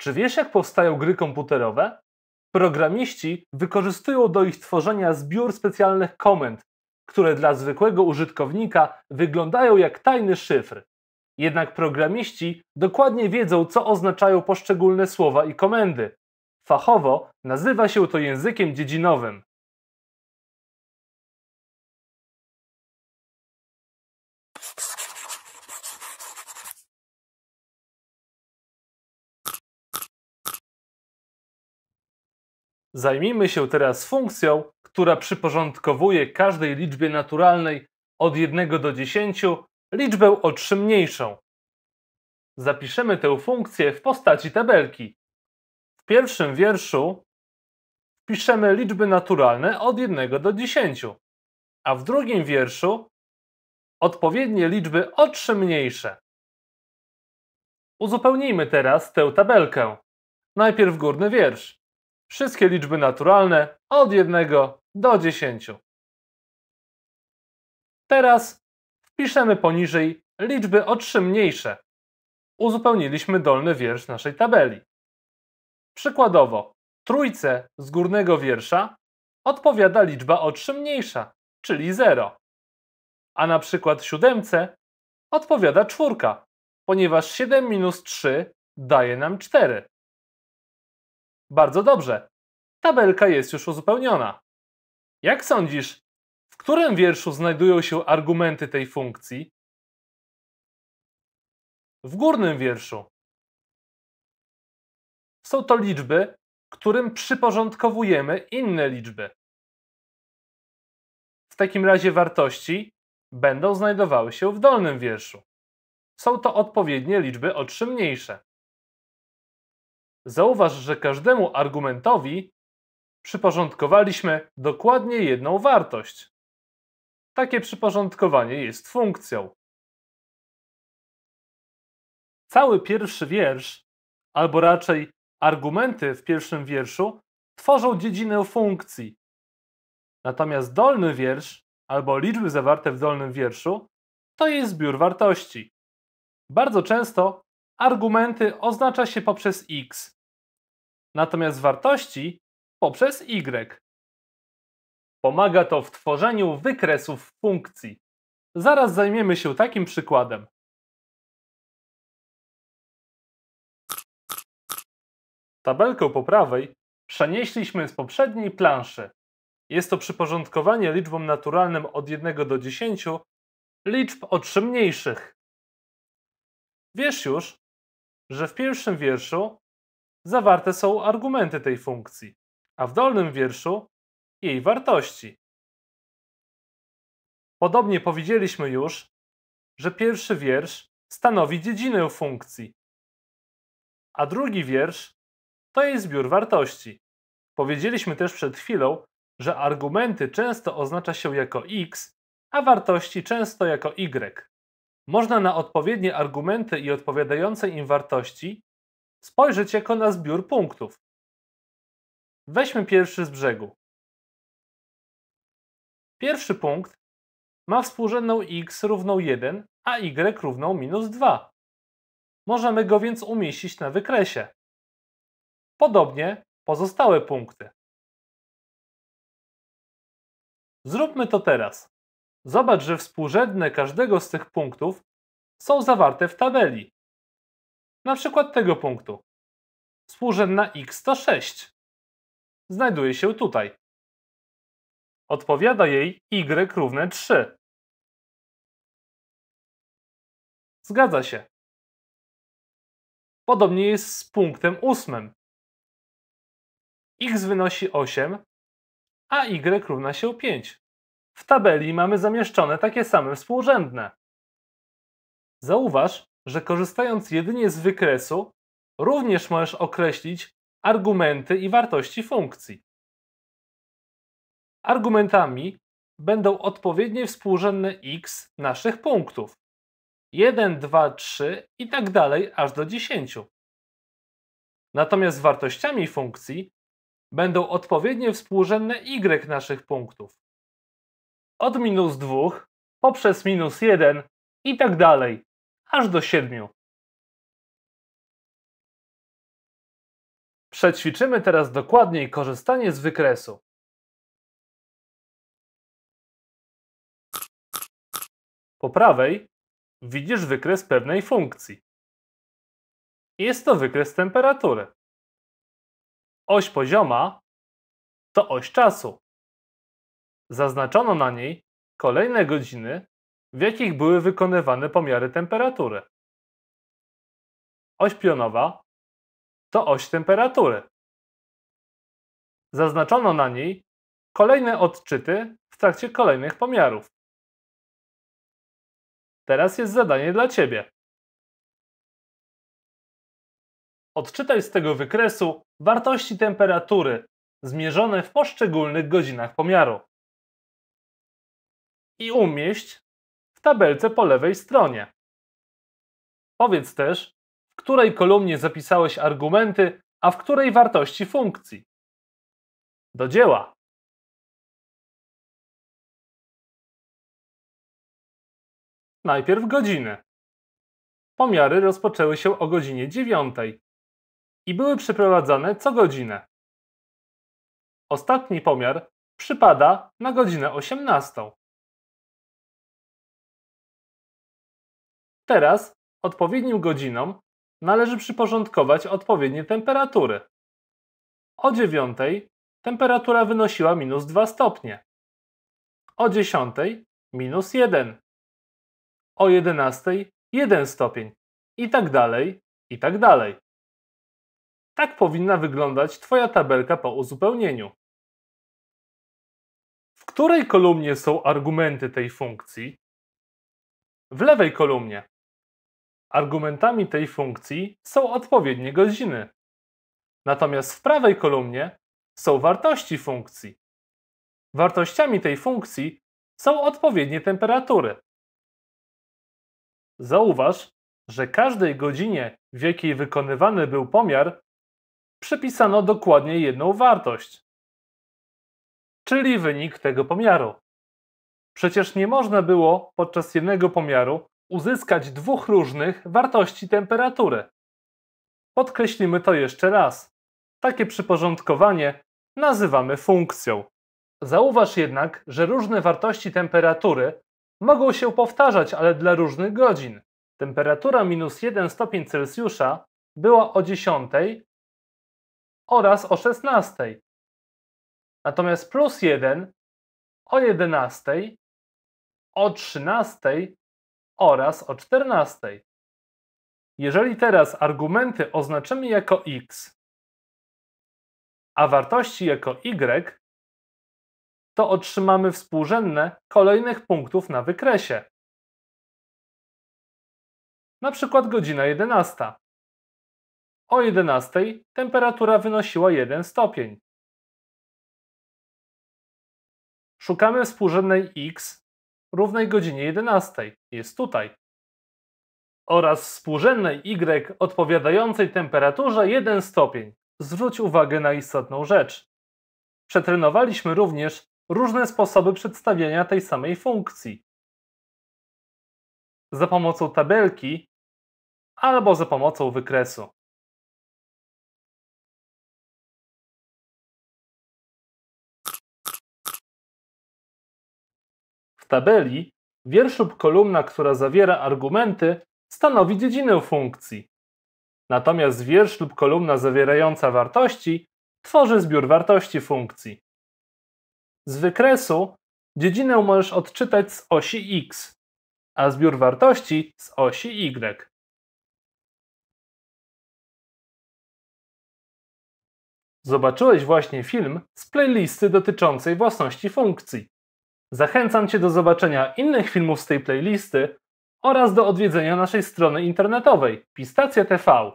Czy wiesz, jak powstają gry komputerowe? Programiści wykorzystują do ich tworzenia zbiór specjalnych komend, które dla zwykłego użytkownika wyglądają jak tajny szyfr. Jednak programiści dokładnie wiedzą, co oznaczają poszczególne słowa i komendy. Fachowo nazywa się to językiem dziedzinowym. Zajmijmy się teraz funkcją, która przyporządkowuje każdej liczbie naturalnej od 1 do 10 liczbę o 3 mniejszą. Zapiszemy tę funkcję w postaci tabelki. W pierwszym wierszu piszemy liczby naturalne od 1 do 10, a w drugim wierszu odpowiednie liczby o 3 mniejsze. Uzupełnijmy teraz tę tabelkę. Najpierw górny wiersz wszystkie liczby naturalne od 1 do 10. Teraz wpiszemy poniżej liczby o 3 mniejsze. Uzupełniliśmy dolny wiersz naszej tabeli. Przykładowo, trójce z górnego wiersza odpowiada liczba o 3 mniejsza, czyli 0. A na przykład siódemce odpowiada czwórka, ponieważ 7 minus 3 daje nam 4. Bardzo dobrze. Tabelka jest już uzupełniona. Jak sądzisz, w którym wierszu znajdują się argumenty tej funkcji? W górnym wierszu. Są to liczby, którym przyporządkowujemy inne liczby. W takim razie wartości będą znajdowały się w dolnym wierszu. Są to odpowiednie liczby mniejsze. Zauważ, że każdemu argumentowi przyporządkowaliśmy dokładnie jedną wartość. Takie przyporządkowanie jest funkcją. Cały pierwszy wiersz, albo raczej argumenty w pierwszym wierszu, tworzą dziedzinę funkcji. Natomiast dolny wiersz, albo liczby zawarte w dolnym wierszu, to jest zbiór wartości. Bardzo często argumenty oznacza się poprzez x, natomiast wartości poprzez y. Pomaga to w tworzeniu wykresów funkcji. Zaraz zajmiemy się takim przykładem. Tabelkę po prawej przenieśliśmy z poprzedniej planszy. Jest to przyporządkowanie liczbom naturalnym od 1 do 10 liczb o 3 mniejszych. Wiesz już, że w pierwszym wierszu zawarte są argumenty tej funkcji, a w dolnym wierszu jej wartości. Podobnie powiedzieliśmy już, że pierwszy wiersz stanowi dziedzinę funkcji, a drugi wiersz to jest zbiór wartości. Powiedzieliśmy też przed chwilą, że argumenty często oznacza się jako x, a wartości często jako y. Można na odpowiednie argumenty i odpowiadające im wartości spojrzeć jako na zbiór punktów. Weźmy pierwszy z brzegu. Pierwszy punkt ma współrzędną x równą 1, a y równą minus 2. Możemy go więc umieścić na wykresie. Podobnie pozostałe punkty. Zróbmy to teraz. Zobacz, że współrzędne każdego z tych punktów są zawarte w tabeli na przykład tego punktu. Współrzędna x to 6. Znajduje się tutaj. Odpowiada jej y równe 3. Zgadza się. Podobnie jest z punktem 8. x wynosi 8, a y równa się 5. W tabeli mamy zamieszczone takie same współrzędne. Zauważ, że korzystając jedynie z wykresu, również możesz określić argumenty i wartości funkcji. Argumentami będą odpowiednie współrzędne x naszych punktów. 1, 2, 3 i tak dalej aż do 10. Natomiast wartościami funkcji będą odpowiednie współrzędne y naszych punktów. Od minus 2 poprzez minus 1 i tak dalej aż do 7. Przećwiczymy teraz dokładniej korzystanie z wykresu. Po prawej widzisz wykres pewnej funkcji. Jest to wykres temperatury. Oś pozioma to oś czasu. Zaznaczono na niej kolejne godziny w jakich były wykonywane pomiary temperatury. Oś pionowa to oś temperatury. Zaznaczono na niej kolejne odczyty w trakcie kolejnych pomiarów. Teraz jest zadanie dla Ciebie. Odczytaj z tego wykresu wartości temperatury zmierzone w poszczególnych godzinach pomiaru i umieść w tabelce po lewej stronie. Powiedz też, w której kolumnie zapisałeś argumenty, a w której wartości funkcji. Do dzieła! Najpierw godziny. Pomiary rozpoczęły się o godzinie 9 i były przeprowadzane co godzinę. Ostatni pomiar przypada na godzinę 18. Teraz odpowiednim godzinom należy przyporządkować odpowiednie temperatury. O 9 temperatura wynosiła minus 2 stopnie, o 10 minus 1, o 11 1 stopień i tak dalej, i tak dalej. Tak powinna wyglądać Twoja tabelka po uzupełnieniu. W której kolumnie są argumenty tej funkcji? W lewej kolumnie. Argumentami tej funkcji są odpowiednie godziny. Natomiast w prawej kolumnie są wartości funkcji. Wartościami tej funkcji są odpowiednie temperatury. Zauważ, że każdej godzinie, w jakiej wykonywany był pomiar, przypisano dokładnie jedną wartość, czyli wynik tego pomiaru. Przecież nie można było podczas jednego pomiaru uzyskać dwóch różnych wartości temperatury. Podkreślimy to jeszcze raz. Takie przyporządkowanie nazywamy funkcją. Zauważ jednak, że różne wartości temperatury mogą się powtarzać, ale dla różnych godzin. Temperatura minus 1 stopień Celsjusza była o 10 oraz o 16. Natomiast plus 1 o 11, o 13 oraz o 14. Jeżeli teraz argumenty oznaczymy jako x, a wartości jako y, to otrzymamy współrzędne kolejnych punktów na wykresie. Na przykład godzina 11. O 11 temperatura wynosiła 1 stopień. Szukamy współrzędnej x równej godzinie 11, jest tutaj, oraz współrzędnej y odpowiadającej temperaturze 1 stopień. Zwróć uwagę na istotną rzecz. Przetrenowaliśmy również różne sposoby przedstawiania tej samej funkcji. Za pomocą tabelki albo za pomocą wykresu. tabeli, wiersz lub kolumna, która zawiera argumenty, stanowi dziedzinę funkcji. Natomiast wiersz lub kolumna zawierająca wartości tworzy zbiór wartości funkcji. Z wykresu dziedzinę możesz odczytać z osi x, a zbiór wartości z osi y. Zobaczyłeś właśnie film z playlisty dotyczącej własności funkcji. Zachęcam Cię do zobaczenia innych filmów z tej playlisty oraz do odwiedzenia naszej strony internetowej Pistacja TV.